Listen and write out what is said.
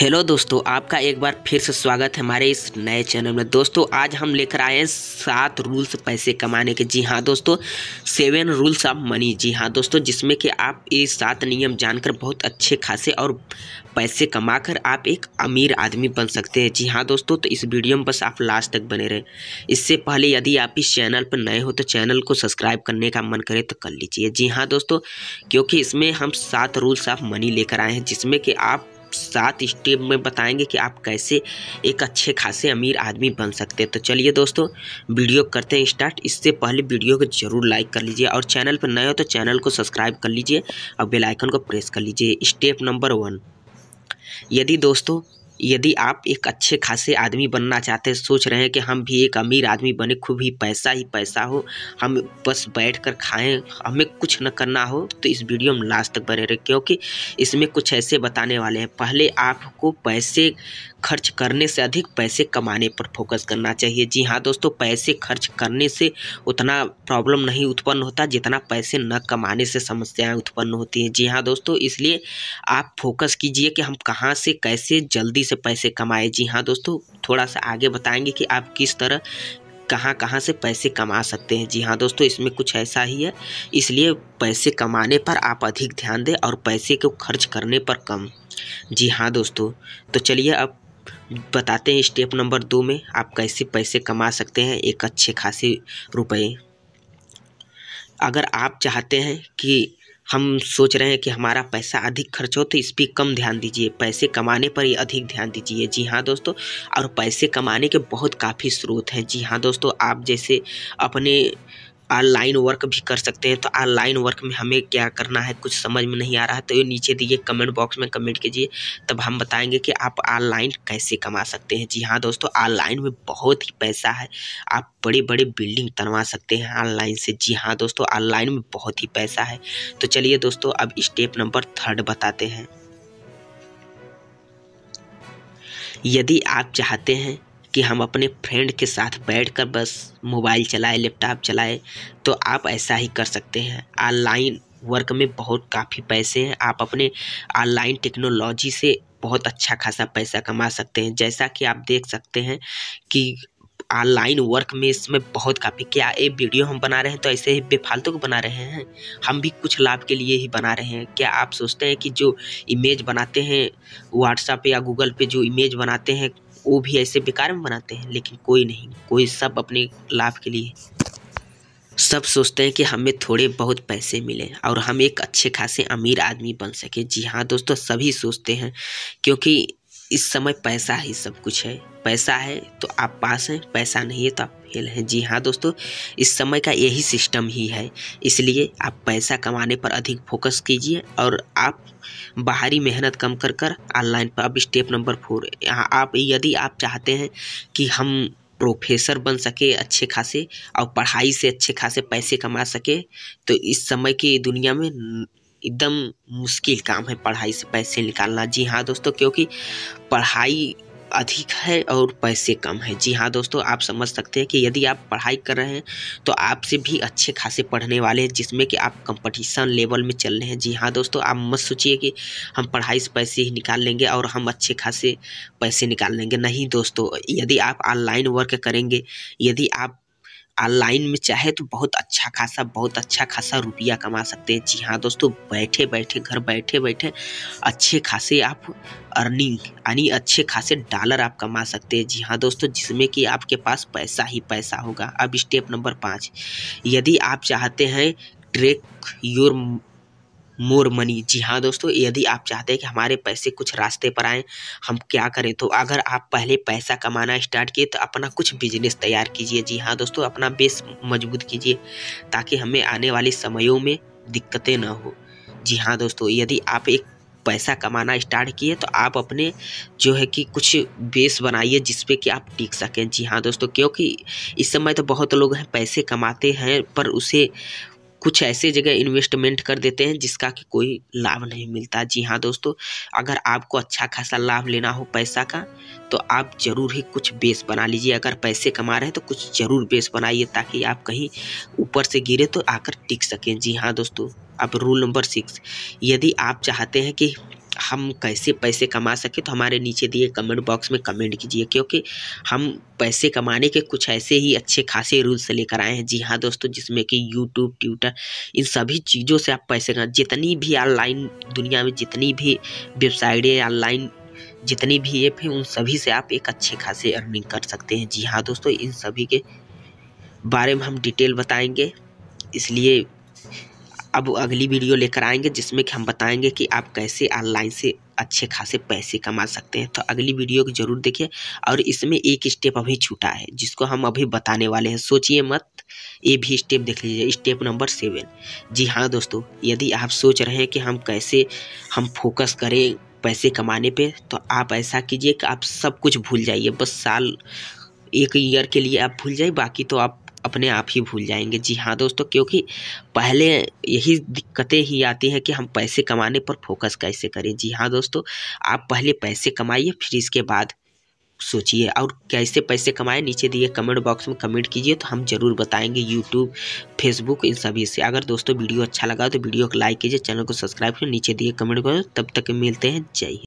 hello दोस्तों आपका एक बार फिर से स्वागत है हमारे इस नए चैनल में दोस्तों आज हम लेकर आए हैं सात रूल्स पैसे कमाने के जी हाँ दोस्तों सेवन रूल्स ऑफ मनी जी हाँ दोस्तों जिसमें कि आप ये सात नियम जानकर बहुत अच्छे खासे और पैसे कमाकर आप एक अमीर आदमी बन सकते हैं जी हाँ दोस्तों तो इस वीडियो में बस आप लास्ट तक बने रहें इससे पहले यदि आप इस चैनल पर नए हो तो चैनल को सब्सक्राइब करने का मन करे तो कर लीजिए जी हाँ दोस्तों क्योंकि इसमें हम सात रूल्स ऑफ मनी लेकर आए हैं जिसमें कि आप सात स्टेप में बताएंगे कि आप कैसे एक अच्छे खासे अमीर आदमी बन सकते हैं तो चलिए दोस्तों वीडियो करते हैं स्टार्ट इससे पहले वीडियो को जरूर लाइक कर लीजिए और चैनल पर नए हो तो चैनल को सब्सक्राइब कर लीजिए और बेलाइकन को प्रेस कर लीजिए स्टेप नंबर वन यदि दोस्तों यदि आप एक अच्छे खासे आदमी बनना चाहते हैं सोच रहे हैं कि हम भी एक अमीर आदमी बने खूब ही पैसा ही पैसा हो हम बस बैठ कर खाएँ हमें कुछ न करना हो तो इस वीडियो में लास्ट तक बने रहे क्योंकि इसमें कुछ ऐसे बताने वाले हैं पहले आपको पैसे खर्च करने से अधिक पैसे कमाने पर फोकस करना चाहिए जी हाँ दोस्तों पैसे खर्च करने से उतना प्रॉब्लम नहीं उत्पन्न होता जितना पैसे न कमाने से समस्याएँ उत्पन्न होती हैं जी हाँ दोस्तों इसलिए आप फोकस कीजिए कि हम कहाँ से कैसे जल्दी नौकरी से पैसे कमाए जी हाँ दोस्तों थोड़ा सा आगे बताएंगे कि आप किस तरह कहाँ कहाँ से पैसे कमा सकते हैं जी हाँ दोस्तों इसमें कुछ ऐसा ही है इसलिए पैसे कमाने पर आप अधिक ध्यान दें और पैसे को खर्च करने पर कम जी हाँ दोस्तों तो चलिए अब बताते हैं स्टेप नंबर दो में आप कैसे पैसे कमा सकते हैं एक अच्छे खासे रुपए अगर आप चाहते हैं कि हम सोच रहे हैं कि हमारा पैसा अधिक खर्च हो तो इस पर कम ध्यान दीजिए पैसे कमाने पर ही अधिक ध्यान दीजिए जी हाँ दोस्तों और पैसे कमाने के बहुत काफ़ी स्रोत हैं जी हाँ दोस्तों आप जैसे अपने ऑनलाइन वर्क भी कर सकते हैं तो ऑनलाइन वर्क में हमें क्या करना है कुछ समझ में नहीं आ रहा है तो ये नीचे दिए कमेंट बॉक्स में कमेंट कीजिए तब हम बताएंगे कि आप ऑनलाइन कैसे कमा सकते हैं जी हाँ दोस्तों ऑनलाइन में बहुत ही पैसा है आप बड़े बड़े बिल्डिंग बनवा सकते हैं ऑनलाइन से जी हाँ दोस्तों ऑनलाइन में बहुत ही पैसा है तो चलिए दोस्तों अब स्टेप नंबर थर्ड बताते हैं यदि आप चाहते हैं कि हम अपने फ्रेंड के साथ बैठकर बस मोबाइल चलाए लैपटॉप चलाए तो आप ऐसा ही कर सकते हैं ऑनलाइन वर्क में बहुत काफ़ी पैसे हैं आप अपने ऑनलाइन टेक्नोलॉजी से बहुत अच्छा खासा पैसा कमा सकते हैं जैसा कि आप देख सकते हैं कि ऑनलाइन वर्क में इसमें बहुत काफ़ी क्या ये वीडियो हम बना रहे हैं तो ऐसे ही बेफालतू को बना रहे हैं हम भी कुछ लाभ के लिए ही बना रहे हैं क्या आप सोचते हैं कि जो इमेज बनाते हैं व्हाट्सअप या गूगल पे जो इमेज बनाते हैं वो भी ऐसे बेकार में बनाते हैं लेकिन कोई नहीं कोई सब अपने लाभ के लिए सब सोचते हैं कि हमें थोड़े बहुत पैसे मिले और हम एक अच्छे खासे अमीर आदमी बन सके जी हाँ दोस्तों सभी सोचते हैं क्योंकि इस समय पैसा ही सब कुछ है पैसा है तो आप पास हैं पैसा नहीं है तो आप फेल हैं जी हाँ दोस्तों इस समय का यही सिस्टम ही है इसलिए आप पैसा कमाने पर अधिक फोकस कीजिए और आप बाहरी मेहनत कम कर कर ऑनलाइन पर अब स्टेप नंबर फोर यहाँ आप यदि आप चाहते हैं कि हम प्रोफेसर बन सके अच्छे खासे और पढ़ाई से अच्छे खासे पैसे कमा सके तो इस समय की दुनिया में एकदम मुश्किल काम है पढ़ाई से पैसे निकालना जी हाँ दोस्तों क्योंकि पढ़ाई अधिक है और पैसे कम है जी हाँ दोस्तों आप समझ सकते हैं कि यदि आप पढ़ाई कर रहे हैं तो आपसे भी अच्छे खासे पढ़ने वाले हैं जिसमें कि आप कंपटीशन लेवल में चल रहे हैं जी हाँ दोस्तों आप मत सोचिए कि हम पढ़ाई से पैसे ही निकाल लेंगे और हम अच्छे खासे पैसे निकाल लेंगे नहीं दोस्तों यदि आप ऑनलाइन वर्क करेंगे यदि आप ऑनलाइन में चाहे तो बहुत अच्छा खासा बहुत अच्छा खासा रुपया कमा सकते हैं जी हाँ दोस्तों बैठे बैठे घर बैठे बैठे अच्छे खासे आप अर्निंग यानी अच्छे खासे डॉलर आप कमा सकते हैं जी हाँ दोस्तों जिसमें कि आपके पास पैसा ही पैसा होगा अब स्टेप नंबर पाँच यदि आप चाहते हैं ट्रेक योर मोर मनी जी हाँ दोस्तों यदि आप चाहते हैं कि हमारे पैसे कुछ रास्ते पर आएँ हम क्या करें तो अगर आप पहले पैसा कमाना स्टार्ट किए तो अपना कुछ बिजनेस तैयार कीजिए जी हाँ दोस्तों अपना बेस मजबूत कीजिए ताकि हमें आने वाले समयों में दिक्कतें ना हो जी हाँ दोस्तों यदि आप एक पैसा कमाना स्टार्ट किए तो आप अपने जो है कि कुछ बेस बनाइए जिसपे कि आप टिक सकें जी हाँ दोस्तों क्योंकि इस समय तो बहुत लोग हैं पैसे कमाते हैं पर उसे कुछ ऐसे जगह इन्वेस्टमेंट कर देते हैं जिसका कि कोई लाभ नहीं मिलता जी हाँ दोस्तों अगर आपको अच्छा खासा लाभ लेना हो पैसा का तो आप ज़रूर ही कुछ बेस बना लीजिए अगर पैसे कमा रहे हैं तो कुछ ज़रूर बेस बनाइए ताकि आप कहीं ऊपर से गिरे तो आकर टिक सकें जी हाँ दोस्तों अब रूल नंबर सिक्स यदि आप चाहते हैं कि हम कैसे पैसे कमा सके तो हमारे नीचे दिए कमेंट बॉक्स में कमेंट कीजिए क्योंकि हम पैसे कमाने के कुछ ऐसे ही अच्छे खासे रूल्स लेकर आए हैं जी हाँ दोस्तों जिसमें कि यूट्यूब ट्विटर इन सभी चीज़ों से आप पैसे कमा जितनी भी ऑनलाइन दुनिया में जितनी भी वेबसाइटें ऑनलाइन जितनी भी ऐप हैं उन सभी से आप एक अच्छे खासे अर्निंग कर सकते हैं जी हाँ दोस्तों इन सभी के बारे में हम डिटेल बताएंगे इसलिए अब अगली वीडियो लेकर आएंगे जिसमें कि हम बताएंगे कि आप कैसे ऑनलाइन से अच्छे खासे पैसे कमा सकते हैं तो अगली वीडियो को जरूर देखें और इसमें एक स्टेप अभी छूटा है जिसको हम अभी बताने वाले हैं सोचिए मत ये भी स्टेप देख लीजिए स्टेप नंबर सेवन जी हाँ दोस्तों यदि आप सोच रहे हैं कि हम कैसे हम फोकस करें पैसे कमाने पर तो आप ऐसा कीजिए कि आप सब कुछ भूल जाइए बस साल एक ईयर के लिए आप भूल जाइए बाकी तो आप अपने आप ही भूल जाएंगे जी हाँ दोस्तों क्योंकि पहले यही दिक्कतें ही आती हैं कि हम पैसे कमाने पर फोकस कैसे करें जी हाँ दोस्तों आप पहले पैसे कमाइए फिर इसके बाद सोचिए और कैसे पैसे कमाए नीचे दिए कमेंट बॉक्स में कमेंट कीजिए तो हम जरूर बताएंगे यूट्यूब फेसबुक इन सभी से अगर दोस्तों वीडियो अच्छा लगा तो वीडियो को लाइक कीजिए चैनल को सब्सक्राइब कीजिए नीचे दिए कमेंट करो तब तक मिलते हैं जय